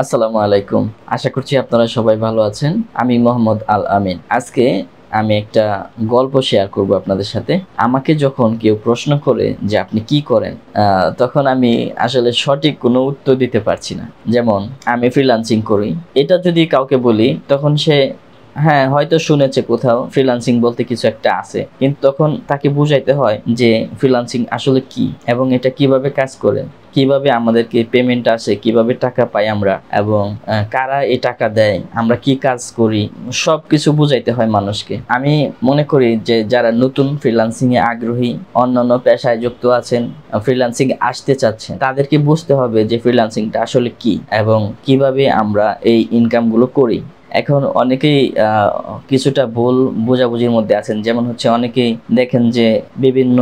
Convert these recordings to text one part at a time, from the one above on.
আসসালামু আলাইকুম আশা করছি আপনারা সবাই ভালো আছেন আমি মোহাম্মদ আল আমিন আজকে আমি একটা গল্প শেয়ার করব আপনাদের সাথে আমাকে যখন কেউ প্রশ্ন করে যে আপনি কি করেন তখন আমি আসলে সঠিক কোনো উত্তর দিতে পারছি না যেমন আমি ফ্রিলান্সিং করি এটা যদি কাউকে বলি তখন সে হ্যাঁ হয়তো শুনেছে কোথাও ফ্রিলান্সিং বলতে কিছু একটা আছে কিন্তু তখন তাকে বুঝাইতে হয় যে ফ্রিলান্সিং আসলে কি এবং এটা কিভাবে কাজ করে কিভাবে আমাদেরকে পেমেন্ট আসে কিভাবে টাকা পাই আমরা এবং কারা এই টাকা দেয় আমরা কি কাজ করি সব কিছু বুঝাইতে হয় মানুষকে আমি মনে করি যে যারা নতুন এ আগ্রহী অন্যান্য পেশায় যুক্ত আছেন ফ্রিলান্সিং আসতে চাচ্ছেন তাদেরকে বুঝতে হবে যে ফ্রিলান্সিংটা আসলে কি এবং কিভাবে আমরা এই ইনকামগুলো করি এখন অনেকেই কিছুটা ভুল বোঝাবুঝির মধ্যে আছেন যেমন হচ্ছে অনেকেই দেখেন যে বিভিন্ন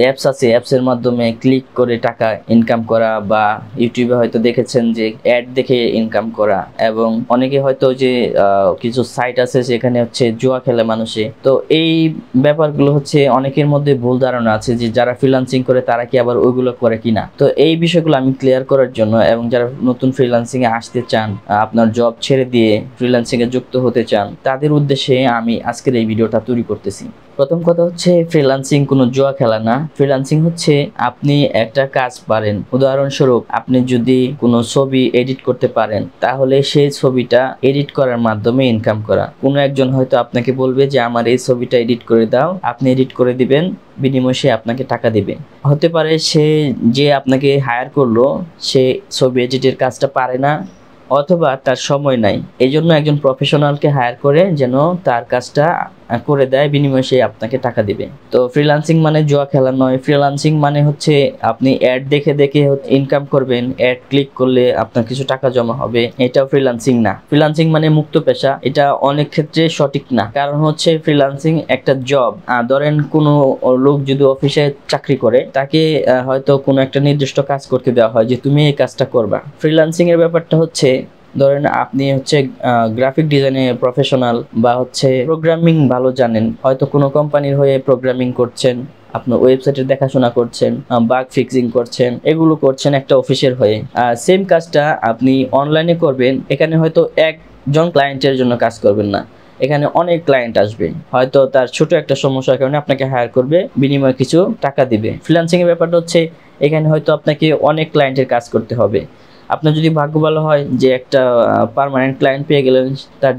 অ্যাপস আছে অ্যাপসের মাধ্যমে ক্লিক করে টাকা ইনকাম করা বা ইউটিউবে হয়তো দেখেছেন যে অ্যাড দেখে ইনকাম করা এবং অনেকে হয়তো যে কিছু সাইট আছে সেখানে হচ্ছে জুয়া খেলে মানুষে তো এই ব্যাপারগুলো হচ্ছে অনেকের মধ্যে ভুল ধারণা আছে যে যারা ফ্রিলান্সিং করে তারা কি আবার ওইগুলো করে কিনা তো এই বিষয়গুলো আমি ক্লিয়ার করার জন্য এবং যারা নতুন ফ্রিলান্সিংয়ে আসতে চান আপনার জব ছেড়ে দিয়ে ফ্রিলান্সিং হচ্ছে যুক্ত হতে চান তাদের উদ্দেশ্যে আমি আজকের এই ভিডিওটা তৈরি করতেছি প্রথম কথা হচ্ছে ফ্রিলান্সিং কোনো জুয়া খেলা না ফ্রিলান্সিং হচ্ছে আপনি একটা কাজ পারেন উদাহরণস্বরূপ আপনি যদি কোনো ছবি এডিট করতে পারেন তাহলে সেই ছবিটা এডিট করার মাধ্যমে ইনকাম করা কোনো একজন হয়তো আপনাকে বলবে যে আমার এই ছবিটা এডিট করে দাও আপনি এডিট করে দিবেন বিনিময়ে সে আপনাকে টাকা দেবে হতে পারে সে যে আপনাকে হায়ার করলো সে ছবি এডিটের কাজটা পারে না অথবা তার সময় নাই এজন্য একজন প্রফেশনালকে হায়ার করে যেন তার কাজটা করে দেয় বিনিময়ে সে আপনাকে টাকা দেবে তো ফ্রিলান্সিং মানে জুয়া খেলা নয় ফ্রিলান্সিং মানে হচ্ছে আপনি অ্যাড দেখে দেখে ইনকাম করবেন অ্যাড ক্লিক করলে আপনার কিছু টাকা জমা হবে এটা ফ্রিলান্সিং না ফ্রিলান্সিং মানে মুক্ত পেশা এটা অনেক ক্ষেত্রে সঠিক না কারণ হচ্ছে ফ্রিলান্সিং একটা জব ধরেন কোনো লোক যদি অফিসে চাকরি করে তাকে হয়তো কোনো একটা নির্দিষ্ট কাজ করতে দেওয়া হয় যে তুমি এই কাজটা করবা ফ্রিলান্সিং এর ব্যাপারটা হচ্ছে ধরেন আপনি হচ্ছে গ্রাফিক ডিজাইনে প্রফেশনাল বা হচ্ছে প্রোগ্রামিং ভালো জানেন হয়তো কোনো কোম্পানির হয়ে প্রোগ্রামিং করছেন আপনার ওয়েবসাইটের দেখাশোনা করছেন বাগ ফিক্সিং করছেন এগুলো করছেন একটা অফিসের হয়ে সেম কাজটা আপনি অনলাইনে করবেন এখানে হয়তো একজন ক্লায়েন্টের জন্য কাজ করবেন না এখানে অনেক ক্লায়েন্ট আসবে হয়তো তার ছোট একটা সমস্যার কারণে আপনাকে হায়ার করবে বিনিময়ে কিছু টাকা দিবে ফ্রিলান্সিংয়ের ব্যাপারটা হচ্ছে এখানে হয়তো আপনাকে অনেক ক্লায়েন্টের কাজ করতে হবে আপনার যদি ভাগ্য ভালো হয় যে একটা পারমানেন্ট ক্লায়েন্ট পেয়ে গেলেন তার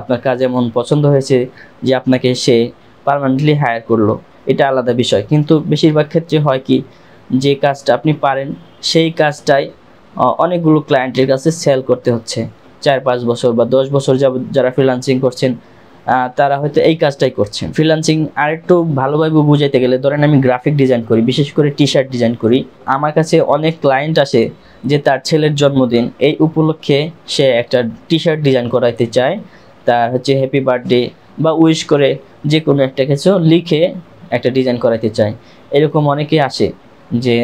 আপনার কাজ এমন পছন্দ হয়েছে যে আপনাকে সে পারমানেন্টলি হায়ার করলো এটা আলাদা বিষয় কিন্তু বেশিরভাগ ক্ষেত্রে হয় কি যে কাজটা আপনি পারেন সেই কাজটাই অনেকগুলো ক্লায়েন্টের কাছে সেল করতে হচ্ছে চার পাঁচ বছর বা দশ বছর যাব যারা ফ্রিলান্সিং করছেন তারা হয়তো এই কাজটাই করছে ফ্রিলান্সিং আরেকটু ভালোভাবে বুঝাইতে গেলে ধরেন আমি গ্রাফিক ডিজাইন করি বিশেষ করে টি শার্ট ডিজাইন করি আমার কাছে অনেক ক্লায়েন্ট আসে যে তার ছেলের জন্মদিন এই উপলক্ষে সে একটা টি শার্ট ডিজাইন করাইতে চায় তার হচ্ছে হ্যাপি বার্থডে বা উইশ করে যে কোনো একটা কিছু লিখে একটা ডিজাইন করাইতে চায় এরকম অনেকে আসে যে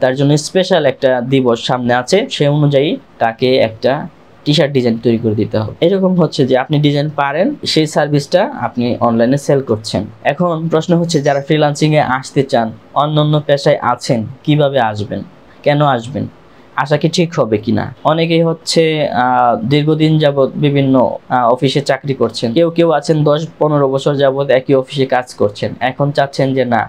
তার জন্য স্পেশাল একটা দিবস সামনে আছে সে অনুযায়ী তাকে একটা টি শার্ট ডিজাইন তৈরি করে দিতে হবে এরকম হচ্ছে যে আপনি ডিজাইন পারেন সেই সার্ভিসটা আপনি অনলাইনে সেল করছেন এখন প্রশ্ন হচ্ছে যারা ফ্রিলান্সিংয়ে আসতে চান অন্য অন্য পেশায় আছেন কিভাবে আসবেন কেন আসবেন আশাকে কি ঠিক হবে কিনা অনেকেই হচ্ছে দীর্ঘদিন যাবৎ বিভিন্ন অফিসে চাকরি করছেন কেউ কেউ আছেন দশ পনেরো বছর যাবৎ একই অফিসে কাজ করছেন এখন চাচ্ছেন যে না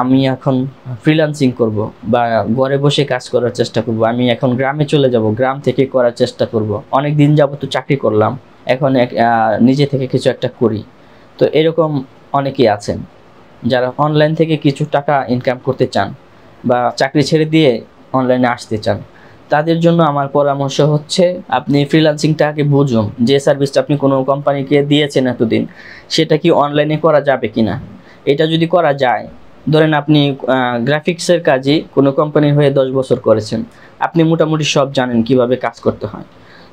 আমি এখন ফ্রিলান্সিং করব বা ঘরে বসে কাজ করার চেষ্টা করব আমি এখন গ্রামে চলে যাব গ্রাম থেকে করার চেষ্টা করব অনেক দিন যাবত চাকরি করলাম এখন এক নিজে থেকে কিছু একটা করি তো এরকম অনেকেই আছেন যারা অনলাইন থেকে কিছু টাকা ইনকাম করতে চান বা চাকরি ছেড়ে দিয়ে অনলাইনে আসতে চান তাদের জন্য আমার পরামর্শ হচ্ছে আপনি ফ্রিলান্সিংটাকে বুঝুন যে সার্ভিসটা আপনি কোনো কোম্পানিকে দিয়েছেন এতদিন সেটা কি অনলাইনে করা যাবে কি না এটা যদি করা যায় ধরেন আপনি গ্রাফিক্সের কাজই কোনো কোম্পানির হয়ে দশ বছর করেছেন আপনি মোটামুটি সব জানেন কিভাবে কাজ করতে হয়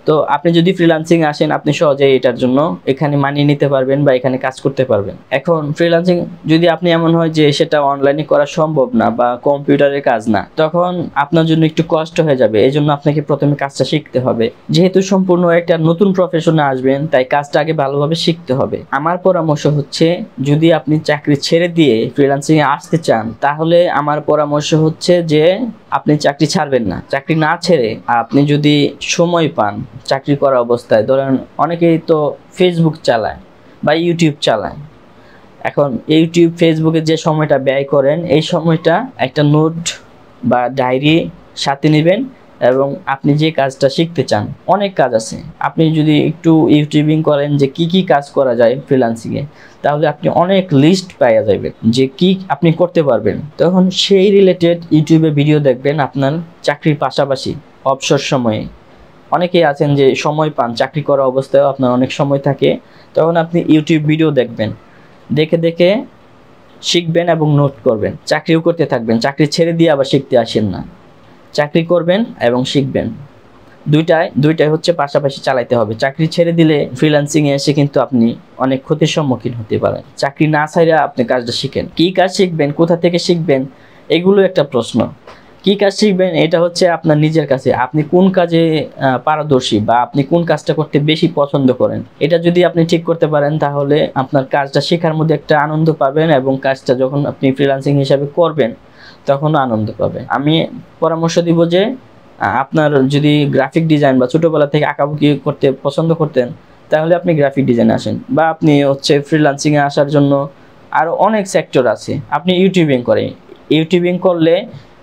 তো আপনি যদি ফ্রিলান্সিং আসেন আপনি সহজেই এটার জন্য এখানে মানিয়ে নিতে পারবেন বা এখানে কাজ করতে পারবেন এখন ফ্রিলান্সিং যদি আপনি এমন হয় যে সেটা অনলাইনে করা সম্ভব না বা কম্পিউটারের কাজ না তখন আপনার জন্য একটু কষ্ট হয়ে যাবে এই জন্য আপনাকে প্রথমে কাজটা শিখতে হবে যেহেতু সম্পূর্ণ একটা নতুন প্রফেশনে আসবেন তাই কাজটা আগে ভালোভাবে শিখতে হবে আমার পরামর্শ হচ্ছে যদি আপনি চাকরি ছেড়ে দিয়ে ফ্রিলান্সিংয়ে আসতে চান তাহলে আমার পরামর্শ হচ্ছে যে আপনি চাকরি ছাড়বেন না চাকরি না ছেড়ে আপনি যদি সময় পান চাকরি করা অবস্থায় ধরেন অনেকেই তো ফেসবুক চালায় বা ইউটিউব চালায় এখন ইউটিউব ফেসবুকে যে সময়টা ব্যয় করেন এই সময়টা একটা নোট বা ডায়েরি সাথে নেবেন এবং আপনি যে কাজটা শিখতে চান অনেক কাজ আছে আপনি যদি একটু ইউটিউবিং করেন যে কি কি কাজ করা যায় ফ্রিলান্সিংয়ে তাহলে আপনি অনেক লিস্ট পাওয়া যাবেন যে কি আপনি করতে পারবেন তখন সেই রিলেটেড ইউটিউবে ভিডিও দেখবেন আপনার চাকরির পাশাপাশি অবসর সময়ে অনেকেই আছেন যে সময় পান চাকরি করা অবস্থায় আপনার অনেক সময় থাকে তখন আপনি ইউটিউব ভিডিও দেখবেন দেখে দেখে শিখবেন এবং নোট করবেন চাকরিও করতে থাকবেন চাকরি ছেড়ে দিয়ে আবার শিখতে আসেন না চাকরি করবেন এবং শিখবেন দুইটায় দুইটাই হচ্ছে পাশাপাশি চালাইতে হবে চাকরি ছেড়ে দিলে ফ্রিল্যান্সিংয়ে এসে কিন্তু আপনি অনেক ক্ষতির সম্মুখীন হতে পারেন চাকরি না ছাইরা আপনি কাজটা শিখেন কী কাজ শিখবেন কোথা থেকে শিখবেন এগুলো একটা প্রশ্ন কি কাজ শিখবেন এটা হচ্ছে আপনার নিজের কাছে আপনি কোন কাজে পারদর্শী বা আপনি কোন কাজটা করতে বেশি পছন্দ করেন এটা যদি আপনি ঠিক করতে পারেন তাহলে আপনার কাজটা শেখার মধ্যে একটা আনন্দ পাবেন এবং কাজটা যখন আপনি ফ্রিল্যান্সিং হিসাবে করবেন তখনও আনন্দ পাবে আমি পরামর্শ দিব যে আপনার যদি গ্রাফিক ডিজাইন বা ছোটোবেলা থেকে আঁকাবুকি করতে পছন্দ করতেন তাহলে আপনি গ্রাফিক ডিজাইন আসেন বা আপনি হচ্ছে ফ্রিলান্সিংয়ে আসার জন্য আরও অনেক সেক্টর আছে আপনি ইউটিউবিং করেন ইউটিউবিং করলে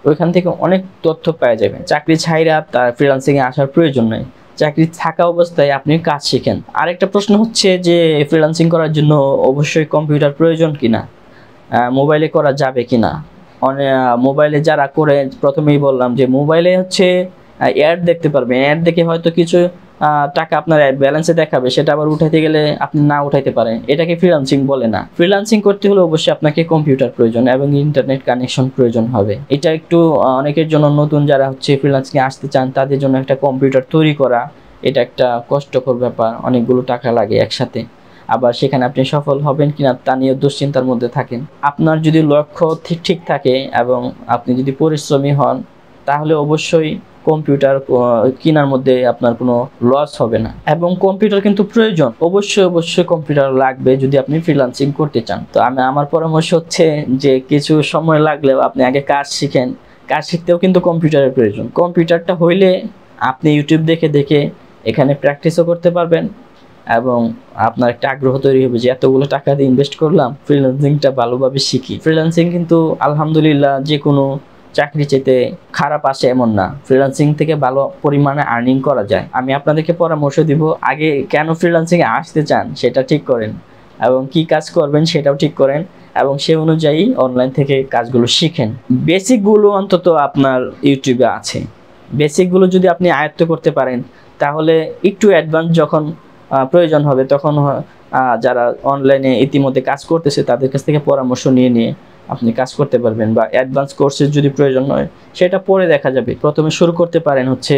ওইখান থেকে অনেক তথ্য পাওয়া যাবে চাকরি ছাইরা তার ফ্রিলান্সিংয়ে আসার প্রয়োজন নেই চাকরি থাকা অবস্থায় আপনি কাজ শিখেন আরেকটা প্রশ্ন হচ্ছে যে ফ্রিলান্সিং করার জন্য অবশ্যই কম্পিউটার প্রয়োজন কিনা মোবাইলে করা যাবে কিনা মোবাইলে যারা করে প্রথমেই বললাম যে মোবাইলে হচ্ছে অ্যাড দেখতে পারবেন অ্যাড দেখে হয়তো কিছু টাকা আপনার ব্যালেন্সে দেখাবে সেটা আবার উঠাইতে গেলে আপনি না উঠাইতে পারেন এটাকে ফ্রিলান্সিং বলে না ফ্রিলান্সিং করতে হলে অবশ্যই আপনাকে কম্পিউটার প্রয়োজন এবং ইন্টারনেট কানেকশন প্রয়োজন হবে এটা একটু অনেকের জন্য নতুন যারা হচ্ছে ফ্রিলান্সিং আসতে চান তাদের জন্য একটা কম্পিউটার তৈরি করা এটা একটা কষ্টকর ব্যাপার অনেকগুলো টাকা লাগে একসাথে আবার সেখানে আপনি সফল হবেন কিনা তা নিয়ে দুশ্চিন্তার মধ্যে থাকেন আপনার যদি লক্ষ্য ঠিক থাকে এবং আপনি যদি পরিশ্রমী হন তাহলে অবশ্যই কম্পিউটার কেনার মধ্যে আপনার কোনো লস হবে না এবং কম্পিউটার কিন্তু প্রয়োজন অবশ্যই অবশ্যই কম্পিউটার লাগবে যদি আপনি ফ্রিলান্সিং করতে চান তো আমি আমার পরামর্শ হচ্ছে যে কিছু সময় লাগলেও আপনি আগে কাজ শিখেন কাজ শিখতেও কিন্তু কম্পিউটারের প্রয়োজন কম্পিউটারটা হইলে আপনি ইউটিউব দেখে দেখে এখানে প্র্যাকটিসও করতে পারবেন এবং আপনার একটা আগ্রহ তৈরি হবে যে এতগুলো টাকা দিয়ে ইনভেস্ট করলাম ফ্রিল্যান্সিংটা ভালোভাবে শিখি ফ্রিল্যান্সিং কিন্তু আলহামদুলিল্লাহ যে কোনো চাকরি চেতে খারাপ আসে এমন না ফ্রিল্যান্সিং থেকে ভালো পরিমাণে আর্নিং করা যায় আমি আপনাদেরকে পরামর্শ দিব আগে কেন ফ্রিল্যান্সিংয়ে আসতে চান সেটা ঠিক করেন এবং কি কাজ করবেন সেটাও ঠিক করেন এবং সে অনুযায়ী অনলাইন থেকে কাজগুলো শিখেন বেসিকগুলো অন্তত আপনার ইউটিউবে আছে বেসিকগুলো যদি আপনি আয়ত্ত করতে পারেন তাহলে একটু অ্যাডভান্স যখন প্রয়োজন হবে তখন যারা অনলাইনে ইতিমধ্যে কাজ করতেছে তাদের কাছ থেকে পরামর্শ নিয়ে নিয়ে আপনি কাজ করতে পারবেন বা অ্যাডভান্স কোর্সের যদি প্রয়োজন হয় সেটা পরে দেখা যাবে প্রথমে শুরু করতে পারেন হচ্ছে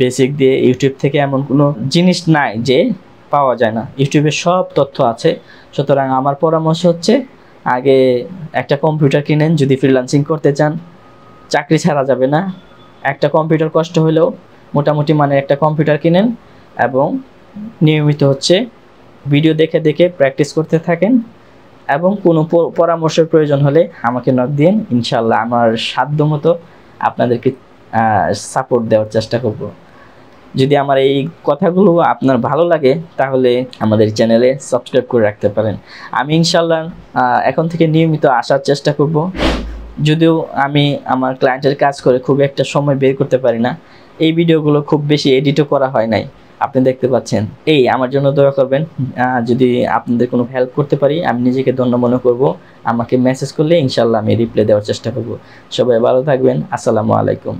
বেসিক দিয়ে ইউটিউব থেকে এমন কোনো জিনিস নাই যে পাওয়া যায় না ইউটিউবে সব তথ্য আছে সুতরাং আমার পরামর্শ হচ্ছে আগে একটা কম্পিউটার কিনেন যদি ফ্রিলান্সিং করতে চান চাকরি ছাড়া যাবে না একটা কম্পিউটার কষ্ট হলেও মোটামুটি মানে একটা কম্পিউটার কিনেন এবং নিয়মিত হচ্ছে ভিডিও দেখে দেখে প্র্যাকটিস করতে থাকেন এবং কোনো পরামর্শের প্রয়োজন হলে আমাকে নক দিন ইনশাল্লাহ আমার সাধ্য মতো আপনাদেরকে সাপোর্ট দেওয়ার চেষ্টা করব যদি আমার এই কথাগুলো আপনার ভালো লাগে তাহলে আমাদের চ্যানেলে সাবস্ক্রাইব করে রাখতে পারেন আমি ইনশাল্লাহ এখন থেকে নিয়মিত আসার চেষ্টা করব যদিও আমি আমার ক্লায়েন্টের কাজ করে খুব একটা সময় বের করতে পারি না এই ভিডিওগুলো খুব বেশি এডিটও করা হয় নাই আপনি দেখতে পাচ্ছেন এই আমার জন্য দয়া করবেন যদি আপনাদের কোনো হেল্প করতে পারি আমি নিজেকে ধন্য মনে করব আমাকে মেসেজ করলে ইনশাল্লাহ আমি রিপ্লাই দেওয়ার চেষ্টা করব সবাই ভালো থাকবেন আসসালামু আলাইকুম